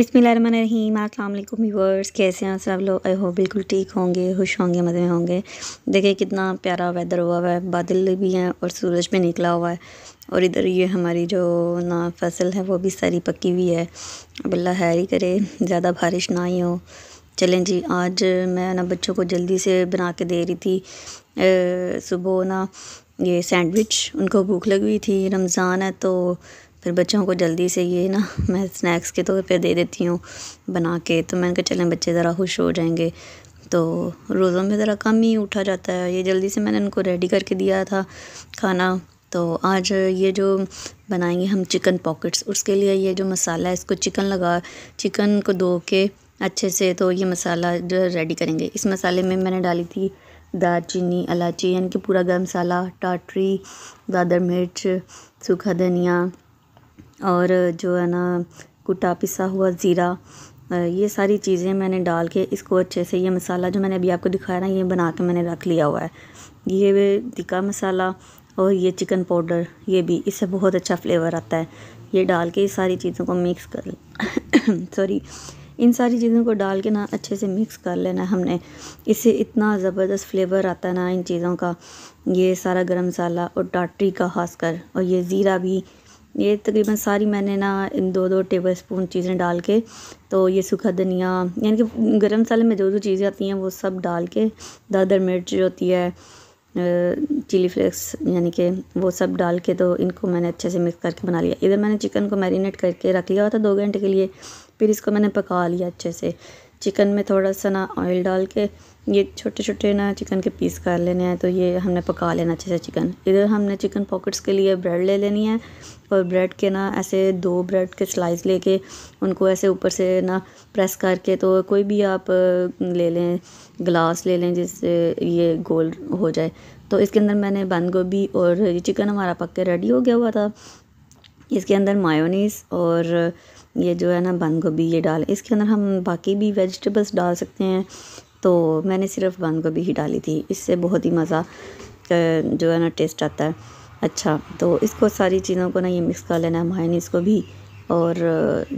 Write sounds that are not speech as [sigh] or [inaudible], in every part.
बिसमीम अल्लाम व्यूवर्स कैसे हैं सब लोग आई हो बिल्कुल ठीक होंगे खुश होंगे मज़े में होंगे देखिए कितना प्यारा वेदर हुआ हुआ है बादल भी हैं और सूरज भी निकला हुआ है और इधर ये हमारी जो ना फसल है वो भी सारी पकी हुई है अब अल्लाह हैर ही करे ज़्यादा बारिश ना ही हो चलें जी आज मैं ना बच्चों को जल्दी से बना के दे रही थी सुबह ना ये सैंडविच उनको भूख लगी हुई थी रमज़ान है तो फिर बच्चों को जल्दी से ये ना मैं स्नैक्स के तो फिर दे देती हूँ बना के तो मैंने कहा चलें बच्चे ज़रा खुश हो जाएंगे तो रोज़ों में ज़रा कम ही उठा जाता है ये जल्दी से मैंने उनको रेडी करके दिया था खाना तो आज ये जो बनाएंगे हम चिकन पॉकेट्स उसके लिए ये जो मसाला है इसको चिकन लगा चिकन को धो के अच्छे से तो ये मसाला जो रेडी करेंगे इस मसाले में मैंने डाली थी दालचीनी इलायची यानी कि पूरा गर्म मसाला टाटरी दादर मिर्च सूखा धनिया और जो है ना कुटा पिसा हुआ ज़ीरा ये सारी चीज़ें मैंने डाल के इसको अच्छे से ये मसाला जो मैंने अभी आपको दिखाया ना ये बना के मैंने रख लिया हुआ है ये तिका मसाला और ये चिकन पाउडर ये भी इससे बहुत अच्छा फ्लेवर आता है ये डाल के इस सारी चीज़ों को मिक्स कर [coughs] सॉरी इन सारी चीज़ों को डाल के ना अच्छे से मिक्स कर लेना हमने इससे इतना ज़बरदस्त फ्लेवर आता है ना इन चीज़ों का ये सारा गरम मसाला और टाटरी का खास कर और ये ज़ीरा भी ये तकरीबन सारी मैंने ना इन दो दो टेबल स्पून चीज़ें डाल के तो ये सूखा धनिया यानी कि गर्म मसाले में जो जो चीज़ें आती हैं वो सब डाल के दादर मिर्च जो होती है चिली फ्लेक्स यानी कि वो सब डाल के तो इनको मैंने अच्छे से मिक्स करके बना लिया इधर मैंने चिकन को मैरिनेट करके रख लिया हुआ था दो घंटे के लिए फिर इसको मैंने पका लिया अच्छे से चिकन में थोड़ा सा ना ऑयल डाल के ये छोटे छोटे ना चिकन के पीस कर लेने हैं तो ये हमने पका लेना अच्छे से चिकन इधर हमने चिकन पॉकेट्स के लिए ब्रेड ले लेनी है और ब्रेड के ना ऐसे दो ब्रेड के स्लाइस लेके उनको ऐसे ऊपर से ना प्रेस करके तो कोई भी आप ले लें ग्लास ले लें जिससे ये गोल हो जाए तो इसके अंदर मैंने बंद गोभी और ये चिकन हमारा पक के रेडी हो गया हुआ था इसके अंदर मायोनीस और ये जो है ना बंद गोभी ये डाल इसके अंदर हम बाकी भी वेजिटेबल्स डाल सकते हैं तो मैंने सिर्फ बंद गोभी ही डाली थी इससे बहुत ही मज़ा जो है ना टेस्ट आता है अच्छा तो इसको सारी चीज़ों को ना ये मिक्स कर लेना है मायनीस को भी और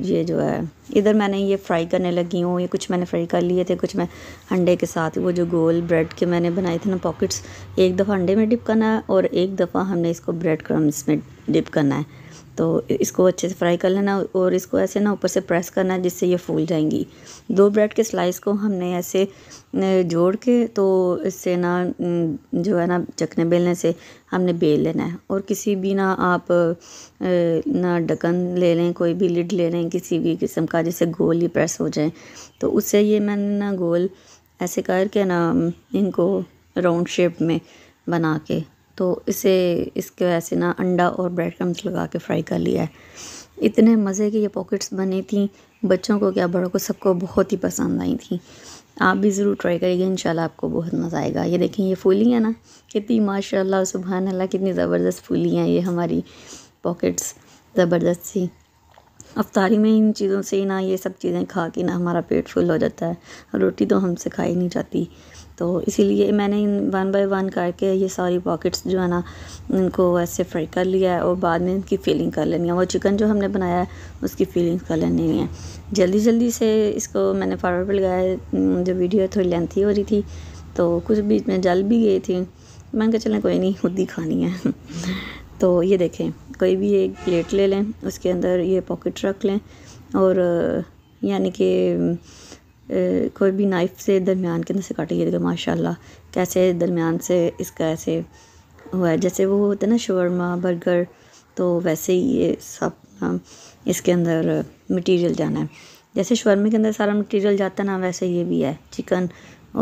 ये जो है इधर मैंने ये फ्राई करने लगी हूँ ये कुछ मैंने फ्राई कर लिए थे कुछ मैं अंडे के साथ वो जो गोल ब्रेड के मैंने बनाए थे ना पॉकेट्स एक दफ़ा अंडे में डिप करना है और एक दफ़ा हमने इसको ब्रेड क्रम्स में डिप करना है तो इसको अच्छे से फ्राई कर लेना और इसको ऐसे ना ऊपर से प्रेस करना जिससे ये फूल जाएंगी दो ब्रेड के स्लाइस को हमने ऐसे जोड़ के तो इससे ना जो है ना चकने बेलने से हमने बेल लेना है और किसी भी ना आप ना ढक्कन ले लें कोई भी लिड ले लें किसी भी किस्म का जिससे गोल ही प्रेस हो जाए तो उससे ये मैंने ना गोल ऐसे करके ना इनको राउंड शेप में बना के तो इसे इसके वजह से ना अंडा और ब्रेड क्रम्स लगा के फ्राई कर लिया है इतने मज़े की ये पॉकेट्स बनी थी बच्चों को क्या बड़ों को सबको बहुत ही पसंद आई थी आप भी ज़रूर ट्राई करिएगा इन आपको बहुत मज़ा आएगा ये देखें ये फूली है ना कितनी माशाल्लाह सुबहान अल्लाह कितनी ज़बरदस्त फूली हैं ये हमारी पॉकेट्स ज़बरदस्त सी अफ्तारी में इन चीज़ों से ही ना ये सब चीज़ें खा के ना हमारा पेट फुल हो जाता है रोटी तो हमसे खाई नहीं जाती तो इसीलिए मैंने इन वन बाय वन करके ये सारी पॉकेट्स जो है ना इनको ऐसे फ्राई कर लिया है और बाद में इनकी फिलिंग कर लेनी है वो चिकन जो हमने बनाया है उसकी फिलिंग कर लेनी है जल्दी जल्दी से इसको मैंने फॉरवर्ड पर लगाया जो वीडियो थोड़ी लेंथी हो रही थी तो कुछ बीच में जल भी गई थी मैंने कहा चलें कोई नहीं खुद ही खानी है [laughs] तो ये देखें कोई भी एक प्लेट ले लें उसके अंदर ये पॉकेट रख लें और यानी कि कोई भी नाइफ़ से दरमियान के अंदर से काटे ये देखो तो माशाल्लाह कैसे दरमियान से इसका ऐसे हुआ है जैसे वो होता है ना शवरमा बर्गर तो वैसे ही ये सब इसके अंदर मटेरियल जाना है जैसे शवरमे के अंदर सारा मटेरियल जाता है ना वैसे ये भी है चिकन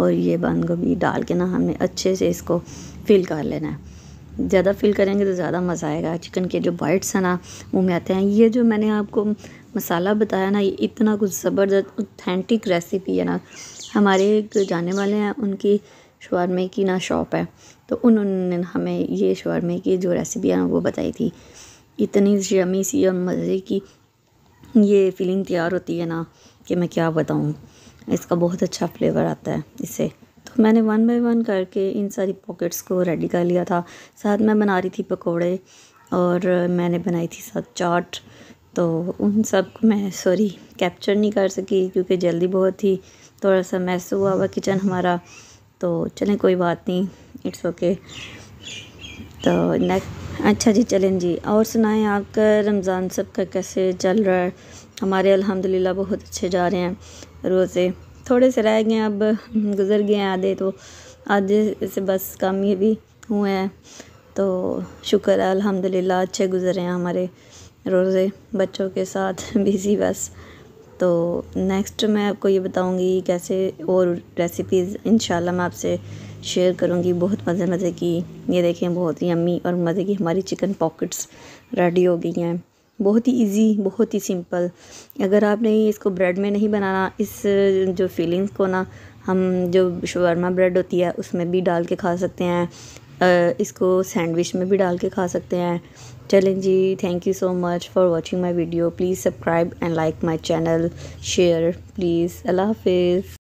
और ये बंद गोभी डाल के ना हमें अच्छे से इसको फिल कर लेना है ज़्यादा फील करेंगे तो ज़्यादा मज़ा आएगा चिकन के जो बाइट्स हैं ना मुँह में आते हैं ये जो मैंने आपको मसाला बताया ना ये इतना कुछ ज़बरदस्त ऑथेंटिक रेसिपी है ना हमारे एक जाने वाले हैं उनकी शवरमे की ना शॉप है तो उन्होंने हमें ये शवरमे की जो रेसिपी है ना वो बताई थी इतनी जमी सी और मज़े की ये फीलिंग तैयार होती है ना कि मैं क्या बताऊँ इसका बहुत अच्छा फ्लेवर आता है इससे तो मैंने वन बाय वन करके इन सारी पॉकेट्स को रेडी कर लिया था साथ मैं बना रही थी पकोड़े और मैंने बनाई थी साथ चाट तो उन सब को मैं सॉरी कैप्चर नहीं कर सकी क्योंकि जल्दी बहुत थी थोड़ा सा मैस हुआ हुआ किचन हमारा तो चलें कोई बात नहीं इट्स ओके तो नेक्स्ट अच्छा जी चलें जी और सुनाएं आपका रमज़ान सब का कैसे चल रहा है हमारे अल्हम्दुलिल्लाह बहुत अच्छे जा रहे हैं रोज़े थोड़े से रह गए हैं अब गुज़र गए हैं आधे तो आधे से बस कम ये भी हुए हैं तो शुक्र है अलहमदिल्ला अच्छे गुज़रे हैं हमारे रोज़े बच्चों के साथ बिज़ी [laughs] बस तो नेक्स्ट मैं आपको ये बताऊंगी कैसे और रेसिपीज़ इन मैं आपसे शेयर करूंगी बहुत मज़े मज़े की ये देखें बहुत ही अम्मी और मज़े की हमारी चिकन पॉकेट्स रेडी हो गई हैं बहुत ही इजी बहुत ही सिंपल अगर आपने इसको ब्रेड में नहीं बनाना इस जो फीलिंग्स को ना हम जो शवरमा ब्रेड होती है उसमें भी डाल के खा सकते हैं इसको सैंडविच में भी डाल के खा सकते हैं चलें जी thank you so much for watching my video please subscribe and like my channel share please अल्लाह हाफिज़